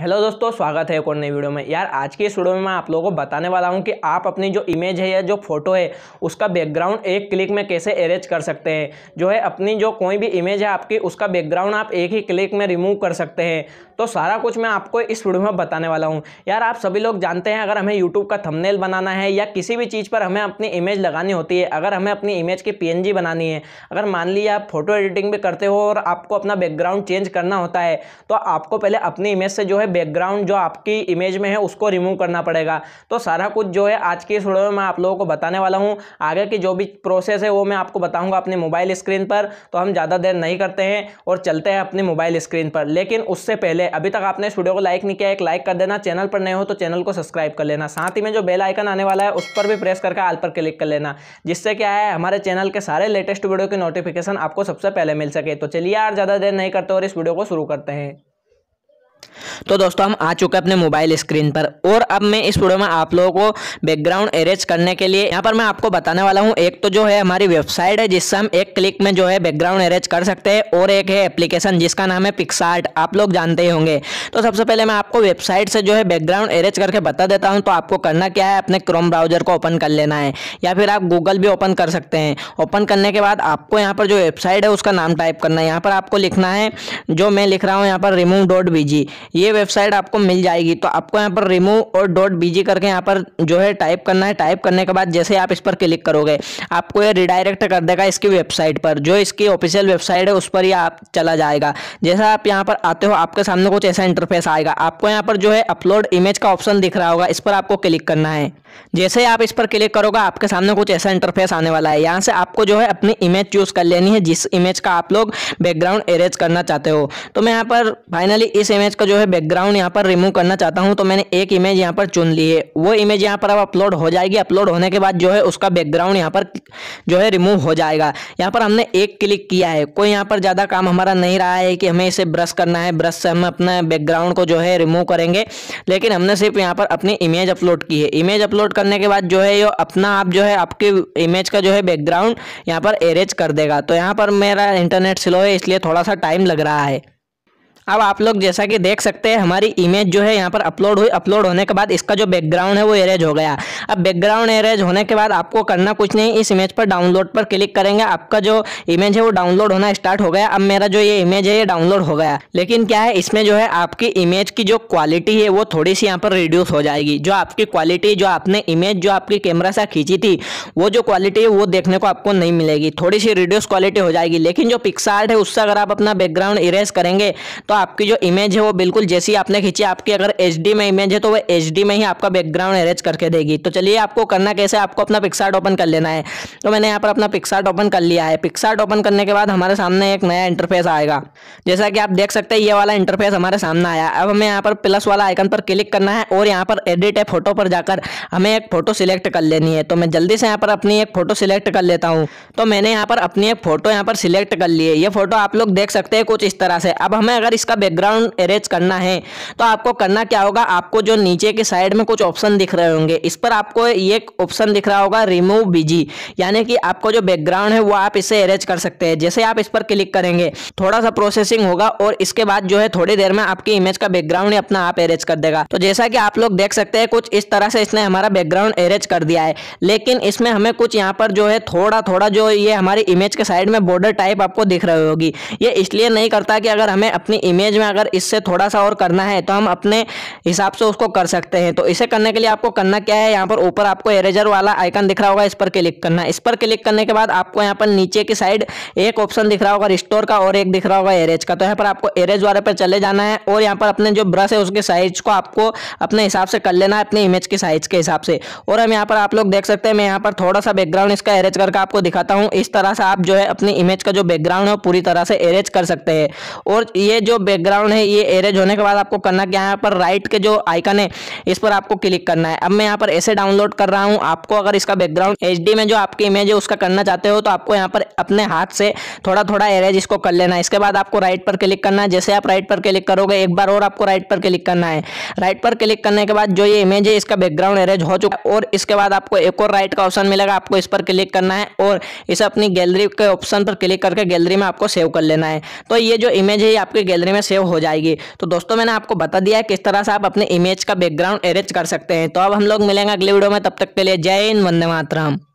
hello दोस्तों स्वागत है एक और नई वीडियो में यार आज की इस वीडियो में मैं आप लोगों को बताने वाला हूं कि आप अपनी जो इमेज है या जो फोटो है उसका बैकग्राउंड एक क्लिक में कैसे अरेंज कर सकते हैं जो है अपनी जो कोई भी इमेज है आपकी उसका बैकग्राउंड आप एक ही क्लिक में रिमूव कर सकते हैं तो सारा कुछ मैं आपको इस वीडियो में बताने वाला हूँ यार आप सभी लोग जानते हैं अगर हमें यूट्यूब का थमनेल बनाना है या किसी भी चीज़ पर हमें अपनी इमेज लगानी होती है अगर हमें अपनी इमेज की पी बनानी है अगर मान लीजिए आप फोटो एडिटिंग भी करते हो और आपको अपना बैकग्राउंड चेंज करना होता है तो आपको पहले अपनी इमेज से जो है बैकग्राउंड जो आपकी इमेज में है उसको रिमूव करना पड़ेगा तो सारा कुछ जो है आज की इस वीडियो में मैं आप लोगों को बताने वाला हूँ आगे की जो भी प्रोसेस है वो मैं आपको बताऊँगा अपने मोबाइल स्क्रीन पर तो हम ज़्यादा देर नहीं करते हैं और चलते हैं अपने मोबाइल स्क्रीन पर लेकिन उससे पहले अभी तक आपने इस वीडियो को लाइक नहीं किया एक लाइक कर देना चैनल पर नए हो तो चैनल को सब्सक्राइब कर लेना साथ ही में जो बेल आइकन आने वाला है उस पर भी प्रेस करके आल पर क्लिक कर लेना जिससे क्या है हमारे चैनल के सारे लेटेस्ट वीडियो की नोटिफिकेशन आपको सबसे पहले मिल सके तो चलिए यार ज़्यादा देर नहीं करते और इस वीडियो को शुरू करते हैं तो दोस्तों हम आ चुके हैं अपने मोबाइल स्क्रीन पर और अब मैं इस वीडियो में आप लोगों को बैकग्राउंड अरेंज करने के लिए यहाँ पर मैं आपको बताने वाला हूँ एक तो जो है हमारी वेबसाइट है जिससे हम एक क्लिक में जो है बैकग्राउंड अरेंज कर सकते हैं और एक है एप्लीकेशन जिसका नाम है पिक्सार्ट आप लोग जानते ही होंगे तो सबसे पहले मैं आपको वेबसाइट से जो है बैकग्राउंड अरेंज करके बता देता हूँ तो आपको करना क्या है अपने क्रोम ब्राउजर को ओपन कर लेना है या फिर आप गूगल भी ओपन कर सकते हैं ओपन करने के बाद आपको यहाँ पर जो वेबसाइट है उसका नाम टाइप करना है यहाँ पर आपको लिखना है जो मैं लिख रहा हूँ यहाँ पर रिमूव डॉट बीजी ये वेबसाइट आपको मिल जाएगी तो आपको यहाँ पर रिमूव और डॉट बीजी करके यहाँ पर जो है टाइप करना है टाइप करने के बाद जैसे आप इस पर क्लिक करोगे आपको ये रिडायरेक्ट कर देगा इसकी वेबसाइट पर जो इसकी ऑफिशियल वेबसाइट है उस पर ही आप चला जाएगा जैसा आप यहाँ पर आते हो आपके सामने कुछ ऐसा इंटरफेस आएगा आपको यहाँ पर जो है अपलोड इमेज का ऑप्शन दिख रहा होगा इस पर आपको क्लिक करना है जैसे आप इस पर क्लिक करोगे आपके सामने कुछ ऐसा इंटरफेस आने वाला है यहाँ से आपको जो है अपनी इमेज चूज़ कर लेनी है जिस इमेज का आप लोग बैकग्राउंड अरेज करना चाहते हो तो मैं यहाँ पर फाइनली इस इमेज का जो है बैकग्राउंड यहाँ पर रिमूव करना चाहता हूँ तो मैंने एक इमेज यहाँ पर चुन ली है वो इमेज यहाँ पर अब अपलोड हो जाएगी अपलोड होने के बाद जो है उसका बैकग्राउंड यहाँ पर जो है रिमूव हो जाएगा यहाँ पर हमने एक क्लिक किया है कोई यहाँ पर ज़्यादा काम हमारा नहीं रहा है कि हमें इसे ब्रश करना है ब्रश से हम अपना बैकग्राउंड को जो है रिमूव करेंगे लेकिन हमने सिर्फ यहाँ पर अपनी इमेज अपलोड की है इमेज अपलोड डाउनलोड करने के बाद जो है ये अपना आप जो है आपकी इमेज का जो है बैकग्राउंड यहाँ पर एरेज कर देगा तो यहाँ पर मेरा इंटरनेट स्लो है इसलिए थोड़ा सा टाइम लग रहा है अब आप लोग जैसा कि देख सकते हैं हमारी इमेज जो है यहाँ पर अपलोड हुई अपलोड होने के बाद इसका जो बैकग्राउंड है वो एरेज हो गया अब बैकग्राउंड एरेज होने के बाद आपको करना कुछ नहीं इस इमेज पर डाउनलोड पर क्लिक करेंगे आपका जो इमेज है वो डाउनलोड होना स्टार्ट हो गया अब मेरा जो ये इमेज है ये डाउनलोड हो गया लेकिन क्या है इसमें जो है आपकी इमेज की जो क्वालिटी है वो थोड़ी सी यहाँ पर रिड्यूस हो जाएगी जो आपकी क्वालिटी जो आपने इमेज जो आपकी कैमरा से खींची थी वो जो क्वालिटी है वो देखने को आपको नहीं मिलेगी थोड़ी सी रिड्यूस क्वालिटी हो जाएगी लेकिन जो पिक्सार्ट है उससे अगर आप अपना बैकग्राउंड इरेज करेंगे तो तो आपकी जो इमेज है वो बिल्कुल जैसी आपने खींची आपकी अगर एच में इमेज है तो वह एच में ही आपका बैकग्राउंड अरेज करके देगी तो चलिए आपको करना कैसे आपको अपना पिक्सार्ट ओपन कर लेना है तो मैंने यहाँ पर अपना पिक्सार्ट ओपन कर लिया है पिक्सार्ट ओपन करने के बाद हमारे सामने एक नया इंटरफेस आएगा जैसा कि आप देख सकते हैं ये वाला इंटरफेस हमारे सामने आया अब हमें यहाँ पर प्लस वाला आइकन पर क्लिक करना है और यहाँ पर एडिट है फोटो पर जाकर हमें एक फोटो सिलेक्ट कर लेनी है तो मैं जल्दी से यहाँ पर अपनी एक फोटो सिलेक्ट कर लेता हूँ तो मैंने यहाँ पर अपनी एक फोटो यहाँ पर सिलेक्ट कर ली है ये फोटो आप लोग देख सकते हैं कुछ इस तरह से अब हमें अगर इस इसका बैकग्राउंड अरेंज करना है तो आपको करना क्या होगा आपको जो नीचे के साइड में कुछ ऑप्शन दिख रहे होंगे इस पर आपको ये ऑप्शन दिख रहा होगा रिमूव बीजी यानी कि आपको जो बैकग्राउंड है वो आप इसे अरेंज कर सकते हैं जैसे आप इस पर क्लिक करेंगे थोड़ा सा प्रोसेसिंग होगा और इसके बाद जो है थोड़ी देर में आपकी इमेज का बैकग्राउंड अपना आप अरेज कर देगा तो जैसा कि आप लोग देख सकते हैं कुछ इस तरह से इसने हमारा बैकग्राउंड अरेज कर दिया है लेकिन इसमें हमें कुछ यहाँ पर जो है थोड़ा थोड़ा जो ये हमारी इमेज के साइड में बॉर्डर टाइप आपको दिख रही होगी ये इसलिए नहीं करता कि अगर हमें अपनी इमेज में अगर इससे थोड़ा सा और करना है तो हम अपने हिसाब से उसको कर सकते हैं तो इसे करने के लिए आपको करना क्या है यहाँ पर ऊपर आपको एरेजर वाला आइकन दिख रहा होगा इस पर क्लिक करना इस पर क्लिक करने के बाद आपको यहाँ पर नीचे की साइड एक ऑप्शन दिख रहा होगा रिस्टोर का और एक दिख रहा होगा एरेज का तो यहाँ पर आपको एरेज वाले पर चले जाना है और यहाँ पर अपने जो ब्रश है उसके साइज को आपको अपने हिसाब से कर लेना है अपने इमेज के साइज के हिसाब से और हम यहाँ पर आप लोग देख सकते हैं मैं यहाँ पर थोड़ा सा बैकग्राउंड इसका एरेज करके आपको दिखाता हूँ इस तरह से आप जो है अपनी इमेज का जो बैकग्राउंड है पूरी तरह से एरेज कर सकते हैं और ये जो बैकग्राउंड है ये एरेज होने के बाद आपको करना क्या है पर राइट के जो आइकन है इस पर आपको क्लिक करना है अब मैं यहाँ पर ऐसे डाउनलोड कर रहा हूँ आपको अगर इसका बैकग्राउंड एच में जो आपकी इमेज है उसका करना चाहते हो तो आपको यहाँ पर अपने हाथ से थोड़ा थोड़ा एरेज इसको कर लेना है इसके बाद आपको राइट पर क्लिक करना है जैसे आप राइट पर क्लिक करोगे एक बार और आपको राइट पर क्लिक करना है राइट पर क्लिक करने के बाद जो ये इमेज है इसका बैकग्राउंड एरेज हो चुका है और इसके बाद आपको एक और राइट का ऑप्शन मिलेगा आपको इस पर क्लिक करना है और इसे अपनी गैलरी के ऑप्शन पर क्लिक करके गैलरी में आपको सेव कर लेना है तो ये जो इमेज है आपकी गैलरी में सेव हो जाएगी तो दोस्तों मैंने आपको बता दिया है किस तरह से आप अपने इमेज का बैकग्राउंड अरेंज कर सकते हैं तो अब हम लोग मिलेंगे अगले वीडियो में तब तक के लिए जय हिंद वंदे मातरम